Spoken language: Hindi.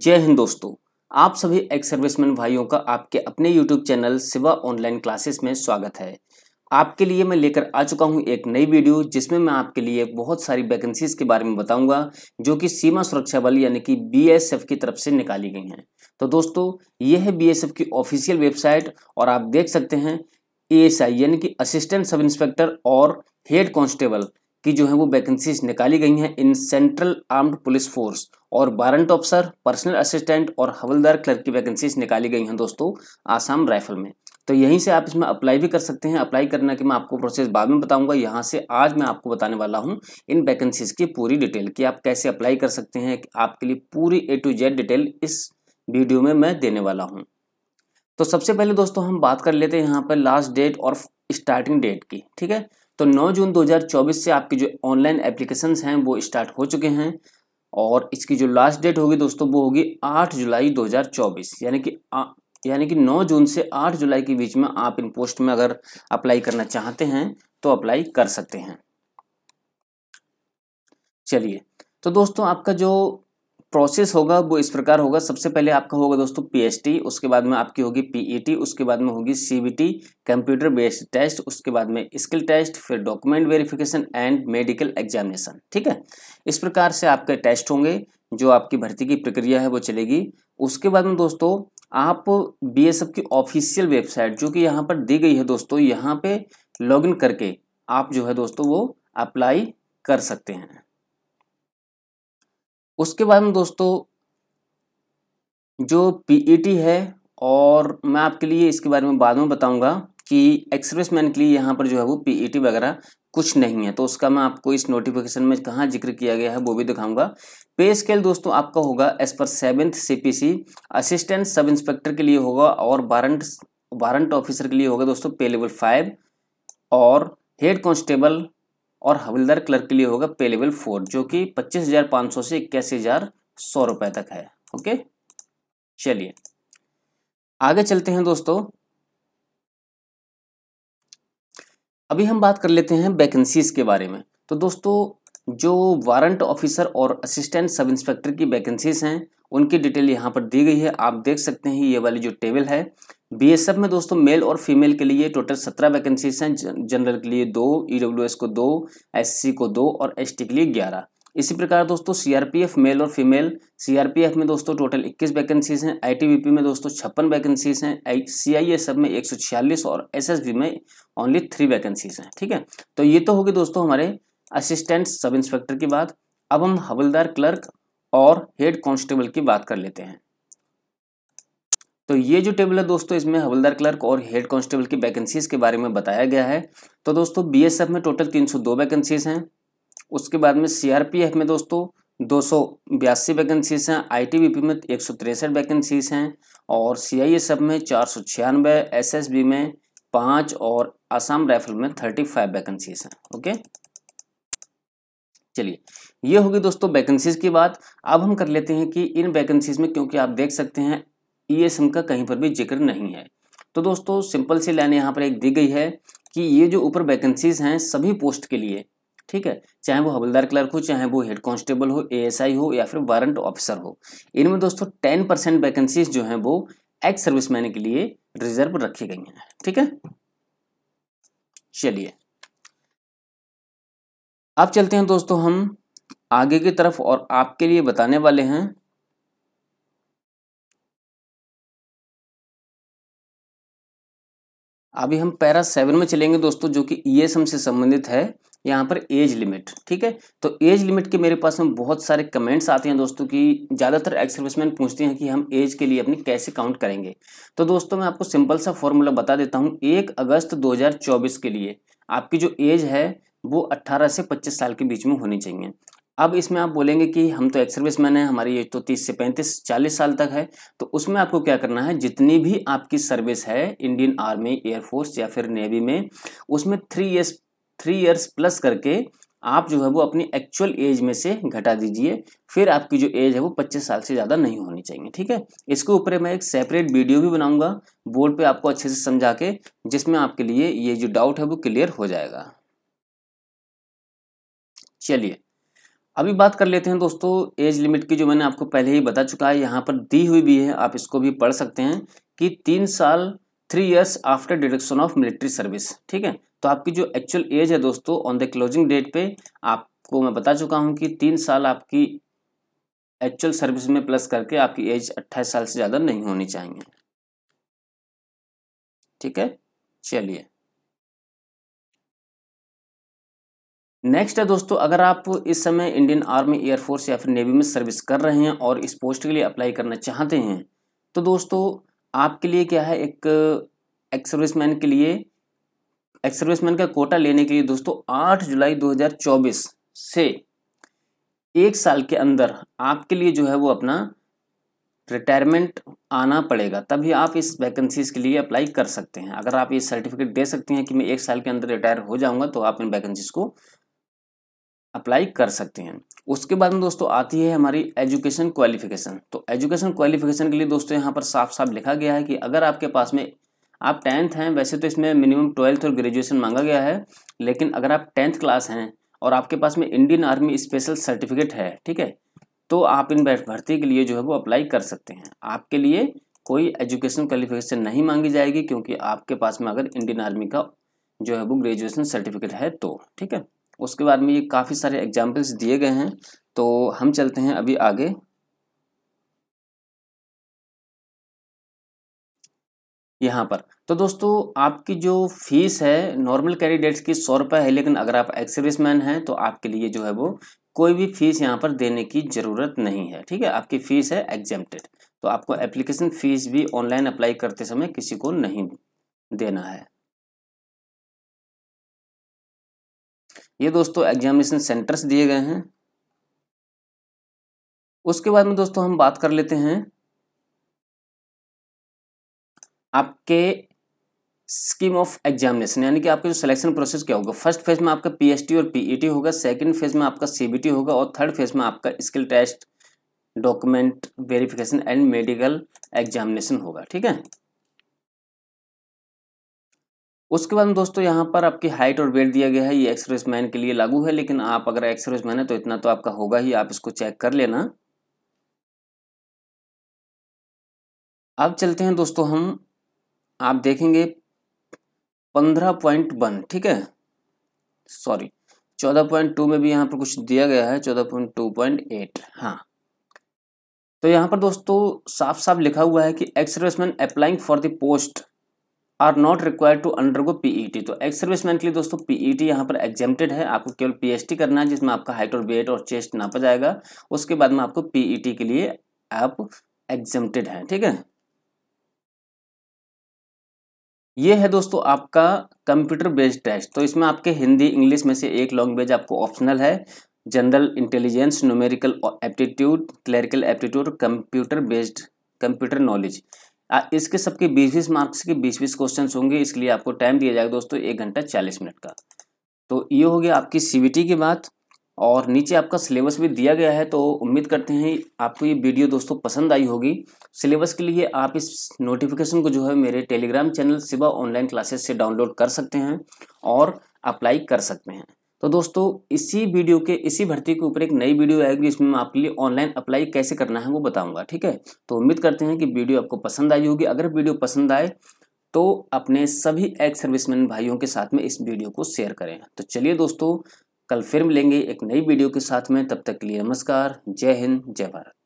जय हिंद दोस्तों आप सभी एक्स सर्विसमैन भाइयों का आपके अपने YouTube channel Shiva online classes में स्वागत है आपके लिए मैं लेकर आ चुका हूं एक नई वीडियो जिसमें मैं आपके लिए बहुत सारी वैकेंसीज के बारे में बताऊंगा जो कि सीमा सुरक्षा बल यानी कि बीएसएफ की तरफ से निकाली गई हैं तो दोस्तों यह है बीएसएफ की ऑफिशियल वेबसाइट और आप देख सकते हैं ए यानी कि असिस्टेंट सब इंस्पेक्टर और हेड कांस्टेबल की जो है वो वैकेंसीज निकाली गई हैं in central armed police force और वारंट ऑफिसर पर्सनल असिस्टेंट और हवलदार क्लर्क की वैकेंसीज निकाली गई हैं दोस्तों आसाम राइफल में तो यहीं से आप इसमें अप्लाई भी कर सकते हैं अप्लाई करना कि मैं आपको प्रोसेस बाद में बताऊंगा यहाँ से आज मैं आपको बताने वाला हूँ इन वैकेंसीज की पूरी डिटेल कि आप कैसे अप्लाई कर सकते हैं आपके लिए पूरी ए टू जेड डिटेल इस वीडियो में मैं देने वाला हूँ तो सबसे पहले दोस्तों हम बात कर लेते हैं यहाँ पर लास्ट डेट और स्टार्टिंग डेट की ठीक है तो 9 जून 2024 से आपके जो ऑनलाइन एप्लीकेशंस हैं वो स्टार्ट हो चुके हैं और इसकी जो लास्ट डेट होगी दोस्तों वो होगी 8 जुलाई 2024 यानी कि यानी कि 9 जून से 8 जुलाई के बीच में आप इन पोस्ट में अगर अप्लाई करना चाहते हैं तो अप्लाई कर सकते हैं चलिए तो दोस्तों आपका जो प्रोसेस होगा वो इस प्रकार होगा सबसे पहले आपका होगा दोस्तों पीएचटी उसके बाद में आपकी होगी पीईटी e उसके बाद में होगी सीबीटी कंप्यूटर बेस्ड टेस्ट उसके बाद में स्किल टेस्ट फिर document verification and medical examination ठीक है इस प्रकार से आपके टेस्ट होंगे जो आपकी भर्ती की प्रक्रिया है वो चलेगी उसके बाद में दोस्तों आप बी की ऑफिशियल वेबसाइट जो कि यहाँ पर दी गई है दोस्तों यहाँ पर लॉग करके आप जो है दोस्तों वो अप्लाई कर सकते हैं उसके बाद में दोस्तों जो पीईटी e है और मैं आपके लिए इसके बारे में बाद में बताऊंगा कि एक्सप्रेस मैन के लिए यहाँ पर जो है वो पीईटी e वगैरह कुछ नहीं है तो उसका मैं आपको इस नोटिफिकेशन में कहाँ जिक्र किया गया है वो भी दिखाऊंगा पे स्केल दोस्तों आपका होगा एज पर seventh C assistant sub inspector के लिए होगा और वारंट वारंट ऑफिसर के लिए होगा दोस्तों पे लेवल फाइव और हेड कॉन्स्टेबल और हवलदार क्लर्क के लिए होगा पे लेवल फोर जो कि पच्चीस हजार पाँच सौ से इक्यासी हजार सौ रुपए तक है ओके चलिए आगे चलते हैं दोस्तों अभी हम बात कर लेते हैं वैकेंसीज के बारे में तो दोस्तों जो वारंट ऑफिसर और असिस्टेंट सब इंस्पेक्टर की वैकेंसीज हैं उनकी डिटेल यहाँ पर दी गई है आप देख सकते हैं ये वाली जो टेबल है बीएसएफ में दोस्तों मेल और फीमेल के लिए टोटल सत्रह वैकेंसीज हैं जनरल के लिए दो ई e को दो एस को दो और एस के लिए ग्यारह इसी प्रकार दोस्तों सीआरपीएफ मेल और फीमेल सीआरपीएफ में दोस्तों टोटल 21 वैकेंसीज हैं आई में दोस्तों छप्पन वैकेंसीज हैं सीआईएसएफ में एक और एस में ओनली थ्री वैकेंसीज हैं ठीक है तो ये तो होगी दोस्तों हमारे असिस्टेंट सब इंस्पेक्टर की बात अब हम हवलदार क्लर्क और हेड कांस्टेबल की बात कर लेते हैं तो ये जो टेबल है दोस्तों इसमें हवलदार क्लर्क और हेड कांस्टेबल की वैकेंसीज के बारे में बताया गया है तो दोस्तों बीएसएफ में टोटल 302 वैकेंसीज हैं उसके बाद में सीआरपीएफ में दोस्तों दो सौ बयासी वैकेंसीज हैं आईटीबीपी में एक सौ तिरसठ वैकेंसीज हैं और सीआईएसएफ में चार सौ छियानवे में पाँच और आसाम राइफल में थर्टी फाइव वैकेंसीज हैं ओके चलिए ये होगी दोस्तों वैकेंसीज की बात अब हम कर लेते हैं कि इन वैकेंसीज में क्योंकि आप देख सकते हैं ईएसएम e का कहीं पर भी जिक्र नहीं है तो दोस्तों सिंपल सी लाइन यहाँ पर एक दी गई है कि ये जो ऊपर वैकेंसीज हैं सभी पोस्ट के लिए ठीक है चाहे वो हवलदार क्लर्क हो चाहे वो हेड कांस्टेबल हो एएसआई हो या फिर वारंट ऑफिसर हो इनमें दोस्तों टेन परसेंट वैकेंसीज जो हैं वो एक्स सर्विसमैन के लिए रिजर्व रखी गई हैं ठीक है चलिए अब चलते हैं दोस्तों हम आगे की तरफ और आपके लिए बताने वाले हैं अभी हम पैरा सेवन में चलेंगे दोस्तों जो कि ईएसएम e से संबंधित है यहाँ पर एज लिमिट ठीक है तो एज लिमिट के मेरे पास में बहुत सारे कमेंट्स आते हैं दोस्तों कि ज़्यादातर एक्सर्विसमैन पूछते हैं कि हम एज के लिए अपनी कैसे काउंट करेंगे तो दोस्तों मैं आपको सिंपल सा फॉर्मूला बता देता हूँ एक अगस्त 2024 के लिए आपकी जो एज है वो 18 से 25 साल के बीच में होनी चाहिए अब इसमें आप बोलेंगे कि हम तो एक्स सर्विस मैन है हमारी एज तो तीस से पैंतीस चालीस साल तक है तो उसमें आपको क्या करना है जितनी भी आपकी सर्विस है इंडियन आर्मी एयरफोर्स या फिर नेवी में उसमें three years three years plus करके आप जो है वो अपनी एक्चुअल एज में से घटा दीजिए फिर आपकी जो एज है वो 25 साल से ज़्यादा नहीं होनी चाहिए ठीक है इसके ऊपर मैं एक सेपरेट वीडियो भी बनाऊंगा बोर्ड पे आपको अच्छे से समझा के जिसमें आपके लिए ये जो डाउट है वो क्लियर हो जाएगा चलिए अभी बात कर लेते हैं दोस्तों एज लिमिट की जो मैंने आपको पहले ही बता चुका है यहाँ पर दी हुई भी है आप इसको भी पढ़ सकते हैं कि तीन साल three years after deduction of military service ठीक है तो आपकी जो एक्चुअल एज है दोस्तों ऑन द क्लोजिंग डेट पे आपको मैं बता चुका हूँ कि तीन साल आपकी एक्चुअल सर्विस में प्लस करके आपकी एज अट्ठाईस साल से ज़्यादा नहीं होनी चाहिए ठीक है चलिए नेक्स्ट है दोस्तों अगर आप इस समय इंडियन आर्मी एयरफोर्स या फिर नेवी में सर्विस कर रहे हैं और इस पोस्ट के लिए अप्लाई करना चाहते हैं तो दोस्तों आपके लिए क्या है एक एक्स सर्विसमैन के लिए एक्स सर्विसमैन का कोटा लेने के लिए दोस्तों 8 जुलाई 2024 से एक साल के अंदर आपके लिए जो है वो अपना रिटायरमेंट आना पड़ेगा तभी आप इस वैकेंसीज के लिए अप्लाई कर सकते हैं अगर आप ये सर्टिफिकेट दे सकते हैं कि मैं एक साल के अंदर रिटायर हो जाऊंगा तो आप इन वैकेंसीज को अप्लाई कर सकते हैं उसके बाद में दोस्तों आती है हमारी एजुकेशन क्वालिफिकेशन तो एजुकेशन क्वालिफिकेशन के लिए दोस्तों यहाँ पर साफ साफ लिखा गया है कि अगर आपके पास में आप टेंथ हैं वैसे तो इसमें मिनिमम ट्वेल्थ और ग्रेजुएशन मांगा गया है लेकिन अगर आप टेंथ क्लास हैं और आपके पास में इंडियन आर्मी स्पेशल सर्टिफिकेट है ठीक है तो आप इन भर्ती के लिए जो है वो अप्लाई कर सकते हैं आपके लिए कोई एजुकेशन क्वालिफिकेशन नहीं मांगी जाएगी क्योंकि आपके पास में अगर इंडियन आर्मी का जो है वो ग्रेजुएशन सर्टिफिकेट है तो ठीक है उसके बाद में ये काफ़ी सारे एग्जाम्पल्स दिए गए हैं तो हम चलते हैं अभी आगे यहाँ पर तो दोस्तों आपकी जो फीस है नॉर्मल कैंडिडेट्स की सौ रुपये है लेकिन अगर आप एक्स सर्विस मैन हैं तो आपके लिए जो है वो कोई भी फीस यहाँ पर देने की ज़रूरत नहीं है ठीक है आपकी फ़ीस है एग्जेम्प्टेड तो आपको एप्लीकेशन फ़ीस भी ऑनलाइन अप्लाई करते समय किसी को नहीं देना है ये दोस्तों एग्जामिनेशन सेंटर्स दिए गए हैं उसके बाद में दोस्तों हम बात कर लेते हैं आपके स्कीम ऑफ एग्जामिनेशन यानी कि आपके जो सिलेक्शन प्रोसेस क्या होगा फर्स्ट फेज में आपका पीएसटी और पीईटी e होगा सेकंड फेज में आपका सीबीटी होगा और थर्ड फेज में आपका skill test document verification and medical examination होगा ठीक है उसके बाद दोस्तों यहाँ पर आपकी हाइट और वेट दिया गया है ये एक्सरेस मैन के लिए लागू है लेकिन आप अगर एक्सरेस मैन है तो इतना तो आपका होगा ही आप इसको चेक कर लेना अब चलते हैं दोस्तों हम आप देखेंगे पंद्रह पॉइंट वन ठीक है सॉरी चौदह पॉइंट टू में भी यहाँ पर कुछ दिया गया है चौदह पॉइंट टू पॉइंट एट हाँ तो यहाँ पर दोस्तों साफ साफ लिखा हुआ है कि man applying for the post are not required to undergo PET तो एक्स सर्विसमैन के लिए दोस्तों पीईटी यहाँ पर एग्जेम्प्टेड है आपको केवल पीएचटी करना है जिसमें आपका हाइट और वेट और चेस्ट नापा जाएगा उसके बाद में आपको पीईटी के लिए आप एग्जेम्प्टेड हैं ठीक है ये है दोस्तों आपका कंप्यूटर बेस्ड टेस्ट तो इसमें आपके हिंदी इंग्लिश में से एक लैंग्वेज आपको ऑप्शनल है general intelligence numerical aptitude clerical aptitude computer based computer knowledge इसके सबके बीस बीस मार्क्स के बीस बीस क्वेश्चन होंगे इसलिए आपको टाइम दिया जाएगा दोस्तों एक घंटा चालीस मिनट का तो ये हो गया आपकी सीबीटी की बात और नीचे आपका सिलेबस भी दिया गया है तो उम्मीद करते हैं आपको ये वीडियो दोस्तों पसंद आई होगी सिलेबस के लिए आप इस नोटिफिकेशन को जो है मेरे Telegram channel Shiva online classes से डाउनलोड कर सकते हैं और अप्लाई कर सकते हैं तो दोस्तों इसी वीडियो के इसी भर्ती के ऊपर एक नई वीडियो आएगी जिसमें मैं आपके लिए ऑनलाइन अप्लाई कैसे करना है वो बताऊंगा ठीक है तो उम्मीद करते हैं कि वीडियो आपको पसंद आई होगी अगर वीडियो पसंद आए तो अपने सभी एक्स सर्विसमैन भाइयों के साथ में इस वीडियो को शेयर करें तो चलिए दोस्तों कल फिर मिलेंगे एक नई वीडियो के साथ में तब तक के लिए नमस्कार जय हिंद जय भारत